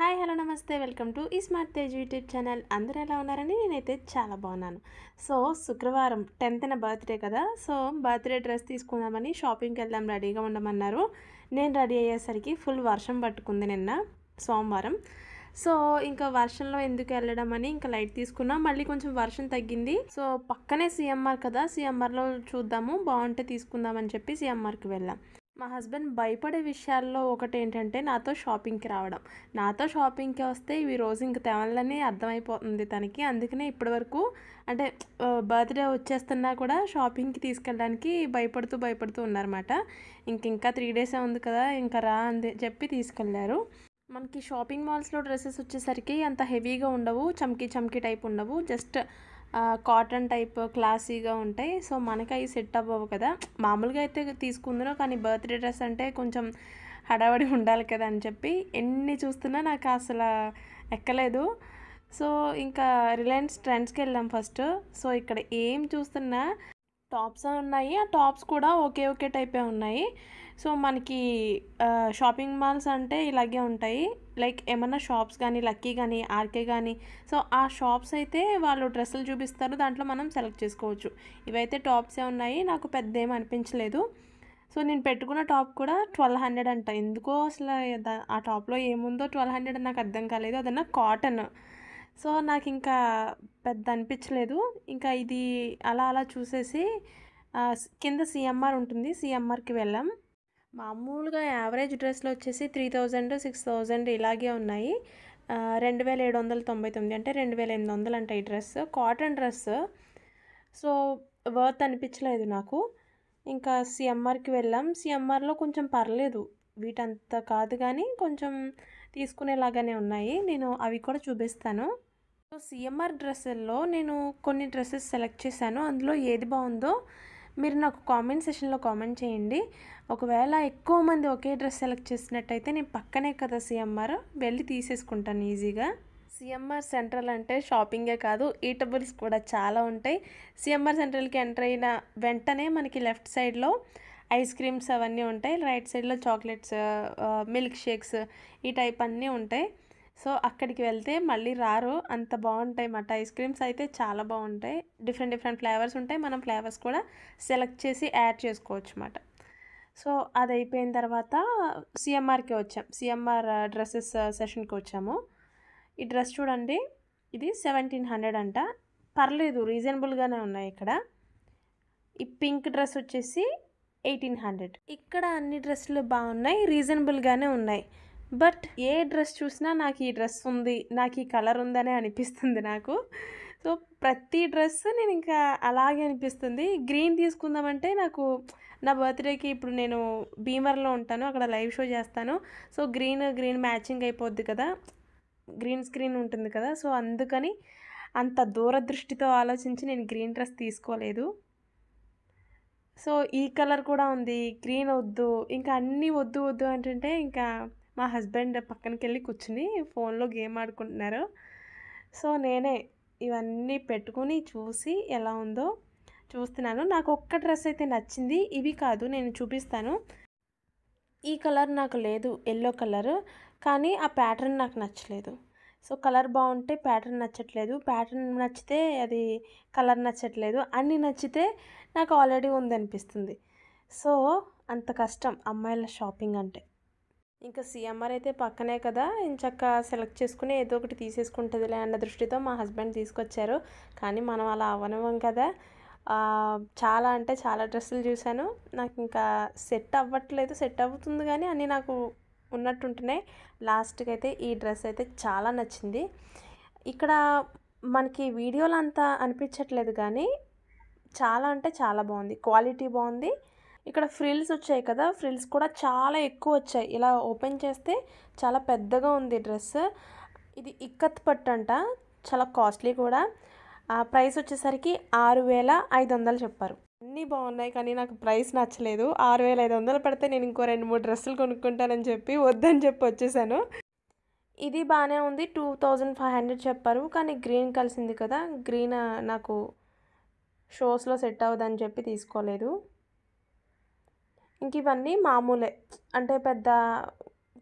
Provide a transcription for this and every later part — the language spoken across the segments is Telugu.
హాయ్ హలో నమస్తే వెల్కమ్ టు ఈ స్మార్ట్ తేజ్ యూట్యూబ్ ఛానల్ అందరూ ఎలా ఉన్నారని నేనైతే చాలా బాగున్నాను సో శుక్రవారం టెన్త్న బర్త్డే కదా సో బర్త్డే డ్రెస్ తీసుకుందామని షాపింగ్కి వెళ్దాం రెడీగా ఉండమన్నారు నేను రెడీ అయ్యేసరికి ఫుల్ వర్షం పట్టుకుంది నిన్న సోమవారం సో ఇంకా వర్షంలో ఎందుకు వెళ్ళడం అని ఇంకా లైట్ తీసుకున్నాం మళ్ళీ కొంచెం వర్షం తగ్గింది సో పక్కనే సిఎంఆర్ కదా సిఎంఆర్లో చూద్దాము బాగుంటే తీసుకుందాం అని చెప్పి సిఎంఆర్కి వెళ్ళాం మా హస్బెండ్ భయపడే విషయాల్లో ఒకటి ఏంటంటే నాతో షాపింగ్కి రావడం నాతో షాపింగ్కి వస్తే ఇవి రోజు ఇంక తేవాలని అర్థమైపోతుంది తనకి అందుకనే ఇప్పటివరకు అంటే బర్త్డే వచ్చేస్తున్నా కూడా షాపింగ్కి తీసుకెళ్ళడానికి భయపడుతూ భయపడుతూ ఉన్నారన్నమాట ఇంక ఇంకా త్రీ డేసే ఉంది కదా ఇంకా రా అని చెప్పి తీసుకెళ్ళారు మనకి షాపింగ్ మాల్స్లో డ్రెస్సెస్ వచ్చేసరికి అంత హెవీగా ఉండవు చమ్కి చమ్కి టైప్ ఉండవు జస్ట్ కాటన్ టైప్ క్లాసీగా ఉంటాయి సో మనకి అవి సెట్ అవ్వవు కదా మామూలుగా అయితే తీసుకుందరో కానీ బర్త్డే డ్రెస్ అంటే కొంచెం హడావడి ఉండాలి కదా అని చెప్పి ఎన్ని చూస్తున్నా నాకు అసలు ఎక్కలేదు సో ఇంకా రిలయన్స్ ట్రెండ్స్కి వెళ్ళాం ఫస్ట్ సో ఇక్కడ ఏం చూస్తున్నా టాప్స్ ఉన్నాయి ఆ టాప్స్ కూడా ఒకే ఒకే టైపే ఉన్నాయి సో మనకి షాపింగ్ మాల్స్ అంటే ఇలాగే ఉంటాయి లైక్ ఏమన్నా షాప్స్ కానీ లక్కీ కానీ ఆర్కే కానీ సో ఆ షాప్స్ అయితే వాళ్ళు డ్రెస్సులు చూపిస్తారు దాంట్లో మనం సెలెక్ట్ చేసుకోవచ్చు ఇవైతే టాప్సే ఉన్నాయి నాకు పెద్ద అనిపించలేదు సో నేను పెట్టుకున్న టాప్ కూడా ట్వెల్వ్ హండ్రెడ్ అంట ఎందుకో అసలు ఆ టాప్లో ఏముందో ట్వెల్వ్ హండ్రెడ్ నాకు అర్థం కాలేదు అదన్నా కాటన్ సో నాకు ఇంకా పెద్ద అనిపించలేదు ఇంకా ఇది అలా అలా చూసేసి కింద సిఎంఆర్ ఉంటుంది సిఎంఆర్కి వెళ్ళాం మామూలుగా యావరేజ్ డ్రెస్లు వచ్చేసి త్రీ థౌజండ్ సిక్స్ థౌజండ్ ఇలాగే ఉన్నాయి రెండు వేల ఏడు వందల తొంభై తొమ్మిది అంటే రెండు వేల ఎనిమిది వందలు అంట ఈ dress cotton dress so worth అనిపించలేదు నాకు ఇంకా సిఎంఆర్కి వెళ్ళాం సిఎంఆర్లో కొంచెం పర్లేదు వీటంత కాదు కానీ కొంచెం తీసుకునేలాగానే ఉన్నాయి నేను అవి కూడా చూపిస్తాను సో సిఎంఆర్ డ్రెస్సుల్లో నేను కొన్ని డ్రెస్సెస్ సెలెక్ట్ చేశాను అందులో ఏది బాగుందో మీరు నాకు కామెంట్ సెషన్లో కామెంట్ చేయండి ఒకవేళ ఎక్కువ మంది ఒకే డ్రెస్ సెలెక్ట్ చేసినట్టయితే నేను పక్కనే కదా సిఎంఆర్ వెళ్ళి తీసేసుకుంటాను ఈజీగా సిఎంఆర్ సెంట్రల్ అంటే షాపింగే కాదు ఈటబుల్స్ కూడా చాలా ఉంటాయి సిఎంఆర్ సెంట్రల్కి ఎంటర్ అయిన వెంటనే మనకి లెఫ్ట్ సైడ్లో ఐస్ క్రీమ్స్ అవన్నీ ఉంటాయి రైట్ సైడ్లో చాక్లెట్స్ మిల్క్ షేక్స్ ఈ టైప్ అన్నీ ఉంటాయి సో అక్కడికి వెళ్తే మళ్ళీ రారు అంత బాగుంటాయి మాట ఐస్ క్రీమ్స్ అయితే చాలా బాగుంటాయి డిఫరెంట్ డిఫరెంట్ ఫ్లేవర్స్ ఉంటాయి మనం ఫ్లేవర్స్ కూడా సెలెక్ట్ చేసి యాడ్ చేసుకోవచ్చు అన్నమాట సో అది అయిపోయిన తర్వాత సిఎంఆర్కి వచ్చాం సిఎంఆర్ డ్రెస్సెస్ సెషన్కి వచ్చాము ఈ డ్రెస్ చూడండి ఇది సెవెంటీన్ హండ్రెడ్ అంట పర్లేదు రీజనబుల్గానే ఉన్నాయి ఇక్కడ ఈ పింక్ డ్రెస్ వచ్చేసి ఎయిటీన్ హండ్రెడ్ ఇక్కడ అన్ని డ్రెస్సులు బాగున్నాయి రీజనబుల్గానే ఉన్నాయి బట్ ఏ డ్రెస్ చూసినా నాకు ఈ డ్రెస్ ఉంది నాకు ఈ కలర్ ఉందనే అనిపిస్తుంది నాకు సో ప్రతి డ్రెస్ నేను ఇంకా అలాగే అనిపిస్తుంది గ్రీన్ తీసుకుందామంటే నాకు నా బర్త్డేకి ఇప్పుడు నేను భీమర్లో ఉంటాను అక్కడ లైవ్ షో చేస్తాను సో గ్రీన్ గ్రీన్ మ్యాచింగ్ అయిపోద్ది కదా గ్రీన్ స్క్రీన్ ఉంటుంది కదా సో అందుకని అంత దూరదృష్టితో ఆలోచించి నేను గ్రీన్ డ్రెస్ తీసుకోలేదు సో ఈ కలర్ కూడా ఉంది గ్రీన్ వద్దు ఇంకా అన్నీ వద్దు వద్దు అంటుంటే ఇంకా మా హస్బెండ్ పక్కనకి వెళ్ళి కూర్చుని ఫోన్లో గేమ్ ఆడుకుంటున్నారు సో నేనే ఇవన్నీ పెట్టుకుని చూసి ఎలా ఉందో చూస్తున్నాను నాకు ఒక్క డ్రెస్ అయితే నచ్చింది ఇవి కాదు నేను చూపిస్తాను ఈ కలర్ నాకు లేదు ఎల్లో కలర్ కానీ ఆ ప్యాటర్న్ నాకు నచ్చలేదు సో కలర్ బాగుంటే ప్యాటర్న్ నచ్చట్లేదు ప్యాటర్న్ నచ్చితే అది కలర్ నచ్చట్లేదు అన్ని నచ్చితే నాకు ఆల్రెడీ ఉందనిపిస్తుంది సో అంత కష్టం అమ్మాయిల షాపింగ్ అంటే ఇంకా సీఎంఆర్ అయితే పక్కనే కదా ఇంచక్క సెలెక్ట్ చేసుకుని ఏదో ఒకటి తీసేసుకుంటుందిలే అన్న దృష్టితో మా హస్బెండ్ తీసుకొచ్చారు కానీ మనం అలా అవ్వనివ్వం కదా చాలా అంటే చాలా డ్రెస్సులు చూశాను నాకు ఇంకా సెట్ అవ్వట్లేదు సెట్ అవుతుంది కానీ అన్నీ నాకు ఉన్నట్టుంటున్నాయి లాస్ట్కి అయితే ఈ డ్రెస్ అయితే చాలా నచ్చింది ఇక్కడ మనకి వీడియోలు అంతా అనిపించట్లేదు కానీ చాలా అంటే చాలా బాగుంది క్వాలిటీ బాగుంది ఇక్కడ ఫ్రిల్స్ వచ్చాయి కదా ఫ్రిల్స్ కూడా చాలా ఎక్కువ వచ్చాయి ఇలా ఓపెన్ చేస్తే చాలా పెద్దగా ఉంది డ్రెస్ ఇది ఇక్కత్ పట్టు అంట చాలా కాస్ట్లీ కూడా ప్రైస్ వచ్చేసరికి ఆరు వేల ఐదు వందలు చెప్పారు అన్నీ బాగున్నాయి కానీ నాకు ప్రైస్ నచ్చలేదు ఆరు వేల ఐదు వందలు పడితే నేను ఇంకో రెండు మూడు డ్రెస్సులు కొనుక్కుంటానని చెప్పి వద్దని చెప్పి వచ్చేసాను ఇది బాగానే ఉంది టూ థౌజండ్ ఫైవ్ హండ్రెడ్ చెప్పారు కానీ గ్రీన్ కలిసింది కదా గ్రీన్ నాకు షోస్లో సెట్ అవ్వదని చెప్పి తీసుకోలేదు ఇంక ఇవన్నీ మామూలే అంటే పెద్ద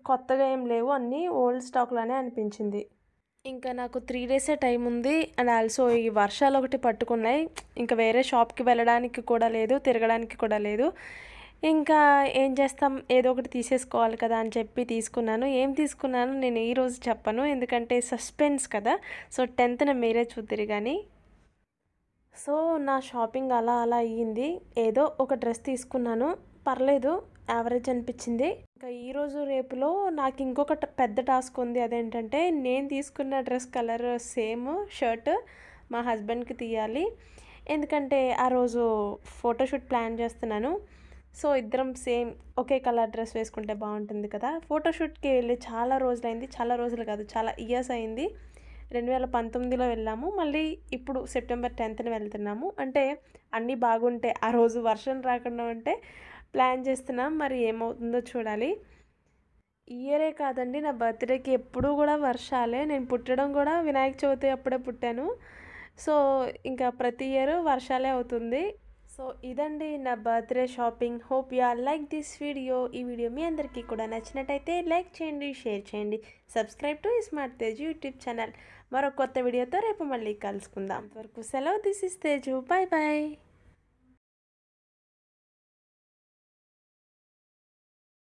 కొత్తగా ఏం లేవు అన్నీ ఓల్డ్ స్టాక్లోనే అనిపించింది ఇంకా నాకు త్రీ డేసే టైం ఉంది అండ్ ఆల్సో ఈ వర్షాలు ఒకటి పట్టుకున్నాయి ఇంకా వేరే షాప్కి వెళ్ళడానికి కూడా లేదు తిరగడానికి కూడా లేదు ఇంకా ఏం చేస్తాం ఏదో ఒకటి తీసేసుకోవాలి కదా అని చెప్పి తీసుకున్నాను ఏం తీసుకున్నాను నేను ఈ రోజు చెప్పను ఎందుకంటే సస్పెన్స్ కదా సో టెన్త్న మీరే చూద్దరు కానీ సో నా షాపింగ్ అలా అలా అయ్యింది ఏదో ఒక డ్రెస్ తీసుకున్నాను పర్లేదు యావరేజ్ అనిపించింది ఇంకా ఈరోజు రేపులో నాకు ఇంకొక పెద్ద టాస్క్ ఉంది అదేంటంటే నేను తీసుకున్న డ్రెస్ కలర్ సేమ్ షర్ట్ మా హస్బెండ్కి తీయాలి ఎందుకంటే ఆ రోజు ఫోటోషూట్ ప్లాన్ చేస్తున్నాను సో ఇద్దరం సేమ్ ఒకే కలర్ డ్రెస్ వేసుకుంటే బాగుంటుంది కదా ఫోటోషూట్కి వెళ్ళి చాలా రోజులైంది చాలా రోజులు కాదు చాలా ఇయర్స్ అయింది రెండు వేల పంతొమ్మిదిలో వెళ్ళాము మళ్ళీ ఇప్పుడు సెప్టెంబర్ టెన్త్ని వెళ్తున్నాము అంటే అన్నీ బాగుంటే ఆ రోజు వర్షం రాకుండా ఉంటే ప్లాన్ చేస్తున్నాం మరి ఏమవుతుందో చూడాలి ఇయరే కాదండి నా బర్త్డేకి ఎప్పుడూ కూడా వర్షాలే నేను పుట్టడం కూడా వినాయక చవితి అప్పుడే పుట్టాను సో ఇంకా ప్రతి ఇయర్ వర్షాలే అవుతుంది సో ఇదండి నా birthday shopping hope you are like this video ఈ వీడియో మీ అందరికీ కూడా నచ్చినట్టయితే లైక్ చేయండి షేర్ చేయండి subscribe to smart Tej YouTube channel మరో కొత్త వీడియోతో రేపు మళ్ళీ కలుసుకుందాం వరకు సెలవు this is Teju bye bye